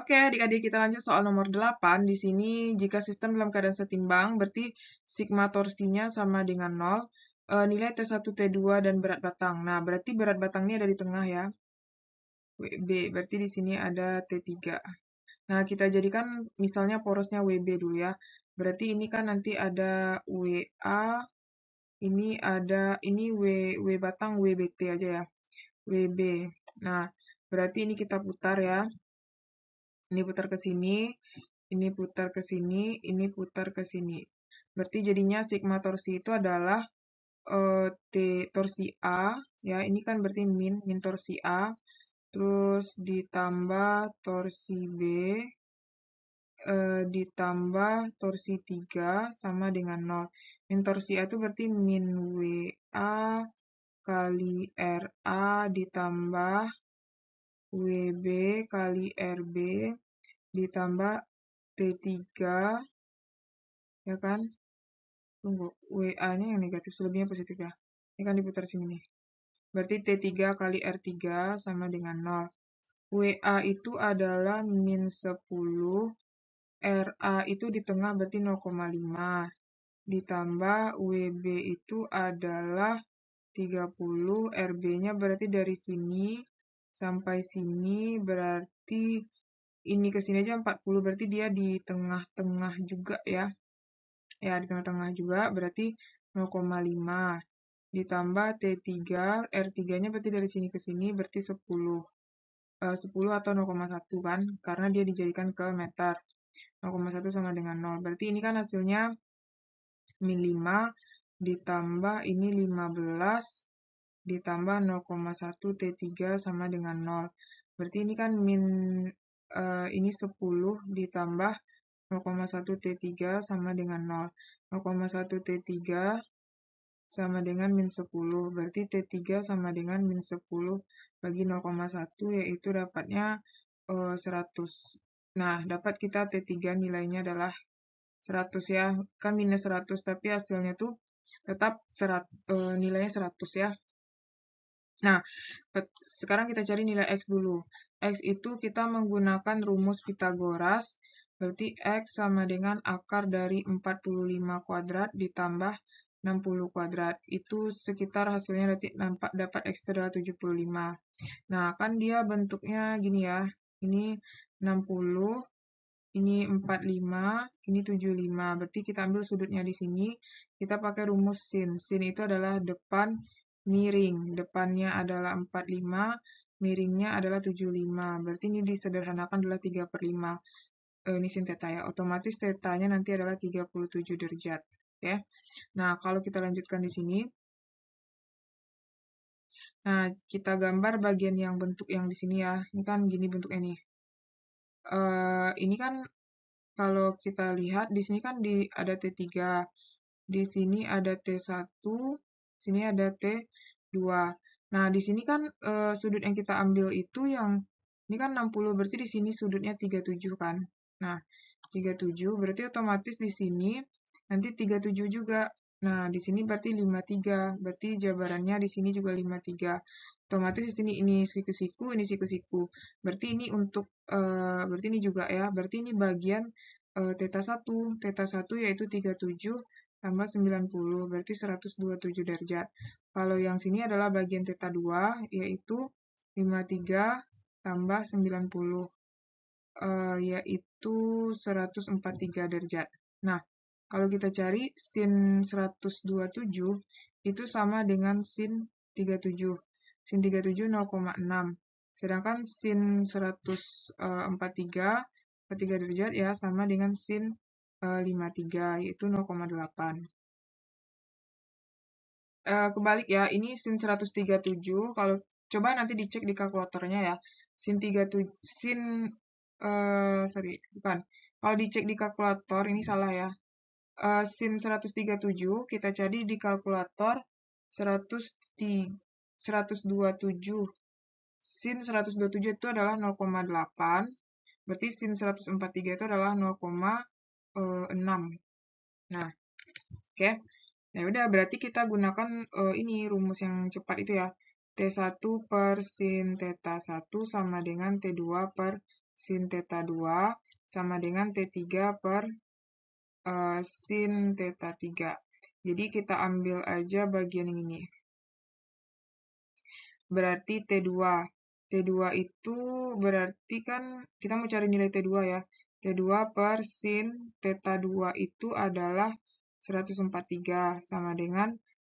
Oke, adik-adik kita lanjut soal nomor 8. Di sini jika sistem dalam keadaan setimbang, berarti sigma torsinya sama dengan 0. E, nilai T1, T2, dan berat batang. Nah, berarti berat batangnya ada di tengah ya. WB, berarti di sini ada T3. Nah, kita jadikan misalnya porosnya WB dulu ya. Berarti ini kan nanti ada WA, ini ada, ini W, W batang WBT aja ya. WB. Nah, berarti ini kita putar ya. Ini putar ke sini, ini putar ke sini, ini putar ke sini. Berarti jadinya sigma torsi itu adalah uh, T torsi A, ya ini kan berarti min, min torsi A, terus ditambah torsi B, uh, ditambah torsi 3 sama dengan 0. Min torsi A itu berarti min WA kali RA ditambah WB e kali RB ditambah T3 ya kan tunggu WA nya yang negatif selebihnya positif ya ini kan diputar sini nih berarti T3 kali R3 sama dengan 0 WA itu adalah min 10 RA itu di tengah berarti 0,5 ditambah WB itu adalah 30 RB nya berarti dari sini sampai sini berarti ini ke sini aja 40 berarti dia di tengah-tengah juga ya. Ya, di tengah-tengah juga berarti 0,5 ditambah T3 R3-nya berarti dari sini ke sini berarti 10. 10 eh, atau 0,1 kan karena dia dijadikan ke meter. 0,1 sama dengan 0. Berarti ini kan hasilnya min 5 ditambah ini 15 ditambah 0,1 T3 sama dengan 0. Berarti ini kan min uh, ini 10 ditambah 0,1 T3 sama dengan 0. 0,1 T3 sama dengan min 10. Berarti T3 sama dengan min 10 bagi 0,1 yaitu dapatnya uh, eh, 100. Nah, dapat kita T3 nilainya adalah 100 ya. Kan minus 100 tapi hasilnya tuh tetap serat, e, nilainya 100 ya. Nah, sekarang kita cari nilai X dulu. X itu kita menggunakan rumus Pythagoras. berarti X sama dengan akar dari 45 kuadrat ditambah 60 kuadrat. Itu sekitar hasilnya nanti nampak dapat X itu adalah 75. Nah, kan dia bentuknya gini ya. Ini 60, ini 45, ini 75. Berarti kita ambil sudutnya di sini. Kita pakai rumus sin. Sin itu adalah depan miring. Depannya adalah 45, miringnya adalah 75. Berarti ini disederhanakan adalah 3 per 5. E, eh, ini sin teta ya. Otomatis tetanya nanti adalah 37 derajat. Oke. Ya. Nah, kalau kita lanjutkan di sini. Nah, kita gambar bagian yang bentuk yang di sini ya. Ini kan gini bentuknya nih. E, ini kan kalau kita lihat di sini kan di ada T3. Di sini ada T1, Sini ada T2. Nah, di sini kan e, sudut yang kita ambil itu yang ini kan 60 berarti di sini sudutnya 37 kan. Nah, 37 berarti otomatis di sini nanti 37 juga. Nah, di sini berarti 53. Berarti jabarannya di sini juga 53. Otomatis di sini ini siku-siku, ini siku-siku. Berarti ini untuk e, berarti ini juga ya. Berarti ini bagian e, teta 1. Teta 1 yaitu 37 tambah 90, berarti 127 derajat. Kalau yang sini adalah bagian teta 2, yaitu 53 tambah 90, e, eh, yaitu 143 derajat. Nah, kalau kita cari sin 127, itu sama dengan sin 37. Sin 37 0,6. Sedangkan sin 143, 43 eh, derajat ya, sama dengan sin 53 eh, yaitu 0,8 uh, eh, kebalik ya, ini sin 137, kalau coba nanti dicek di kalkulatornya ya, sin 37, sin, uh, sorry, bukan, kalau dicek di kalkulator, ini salah ya, uh, sin 137, kita cari di kalkulator 100, 127, sin 127 itu adalah 0,8, berarti sin 143 itu adalah 0,8, uh, eh, 6. Nah, ya. oke. Okay. Nah, udah berarti kita gunakan uh, ini rumus yang cepat itu ya. T1 per sin theta 1 sama dengan T2 per sin theta 2 sama dengan T3 per uh, sin theta 3. Jadi kita ambil aja bagian yang ini. Berarti T2. T2 itu berarti kan kita mau cari nilai T2 ya. T2 per sin theta 2 itu adalah 143 sama dengan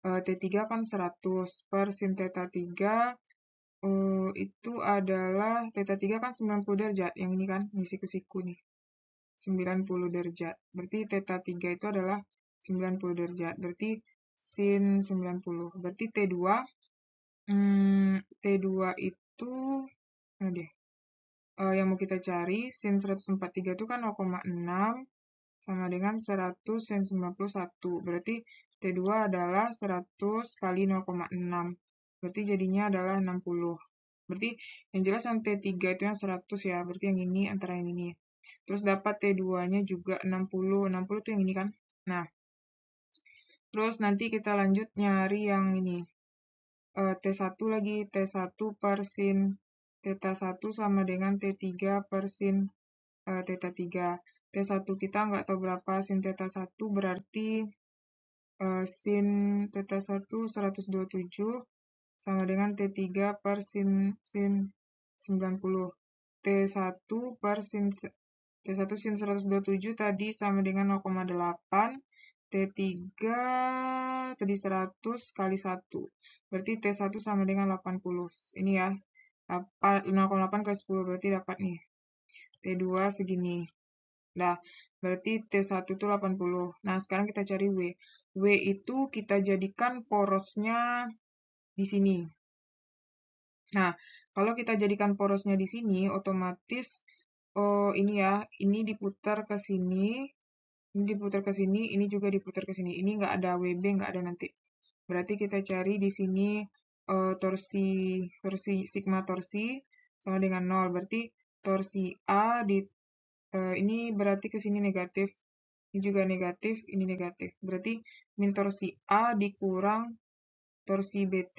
uh, eh, T3 kan 100 per sin theta 3 uh, eh, itu adalah theta 3 kan 90 derajat yang ini kan di siku-siku nih 90 derajat berarti theta 3 itu adalah 90 derajat berarti sin 90 berarti T2 hmm, T2 itu mana deh uh, yang mau kita cari, sin 143 itu kan 0,6 sama dengan 100 sin 91. Berarti T2 adalah 100 kali 0,6. Berarti jadinya adalah 60. Berarti yang jelas yang T3 itu yang 100 ya. Berarti yang ini antara yang ini. Terus dapat T2-nya juga 60. 60 itu yang ini kan? Nah. Terus nanti kita lanjut nyari yang ini. Eh, T1 lagi. T1 per sin Theta 1 sama dengan T3 per sin uh, eh, Theta 3. T1 kita nggak tahu berapa, sin Theta 1 berarti uh, sin Theta 1 127 sama dengan T3 per sin, sin 90. T1 per sin T1 sin 127 tadi sama dengan 0,8. T3 tadi 100 kali 1. Berarti T1 sama dengan 80. Ini ya, 0,8 ke 10 berarti dapat nih. T2 segini. Nah, berarti T1 itu 80. Nah, sekarang kita cari W. W itu kita jadikan porosnya di sini. Nah, kalau kita jadikan porosnya di sini, otomatis oh ini ya, ini diputar ke sini, ini diputar ke sini, ini juga diputar ke sini. Ini nggak ada WB, nggak ada nanti. Berarti kita cari di sini uh, torsi torsi sigma torsi sama dengan 0 berarti torsi A di uh, ini berarti ke sini negatif ini juga negatif ini negatif berarti min torsi A dikurang torsi BT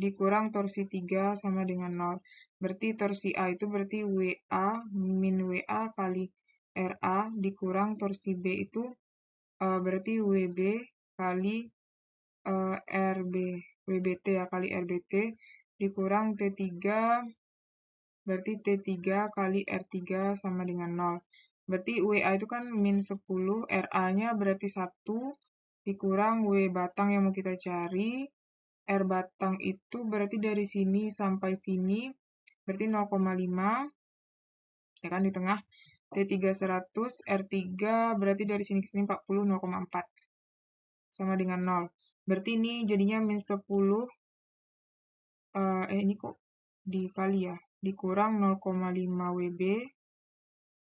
dikurang torsi 3 sama dengan 0 berarti torsi A itu berarti WA min WA kali RA dikurang torsi B itu uh, berarti WB kali uh, RB WBT ya kali RBT dikurang T3 berarti T3 kali R3 sama dengan 0. Berarti WA itu kan min 10, RA-nya berarti 1 dikurang W batang yang mau kita cari. R batang itu berarti dari sini sampai sini berarti 0,5 ya kan di tengah. T3 100, R3 berarti dari sini ke sini 40, 0,4 sama dengan 0. Berarti ini jadinya min 10. Uh, eh, eh, ini kok dikali ya. Dikurang 0,5 WB.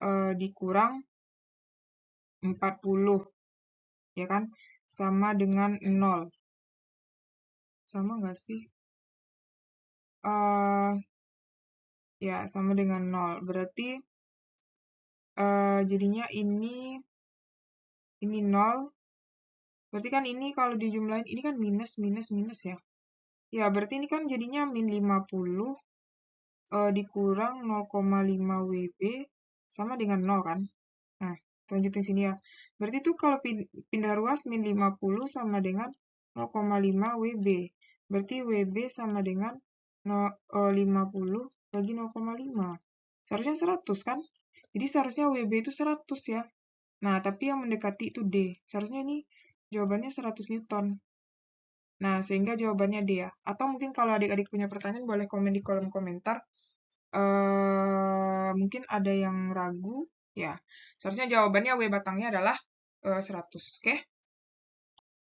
Uh, dikurang 40. Ya kan? Sama dengan 0. Sama nggak sih? Uh, ya, sama dengan 0. Berarti uh, jadinya ini ini 0 Berarti kan ini kalau dijumlahin, ini kan minus, minus, minus ya. Ya, berarti ini kan jadinya min 50 e, eh, dikurang 0,5 WB sama dengan 0 kan. Nah, lanjutin sini ya. Berarti tuh kalau pindah ruas min 50 sama dengan 0,5 WB. Berarti WB sama dengan 50 bagi 0,5. Seharusnya 100 kan? Jadi seharusnya WB itu 100 ya. Nah, tapi yang mendekati itu D. Seharusnya ini Jawabannya 100 Newton. Nah, sehingga jawabannya dia. Atau mungkin kalau adik-adik punya pertanyaan boleh komen di kolom komentar. Uh, mungkin ada yang ragu ya. Seharusnya jawabannya W batangnya adalah uh, eh, 100, oke? Okay?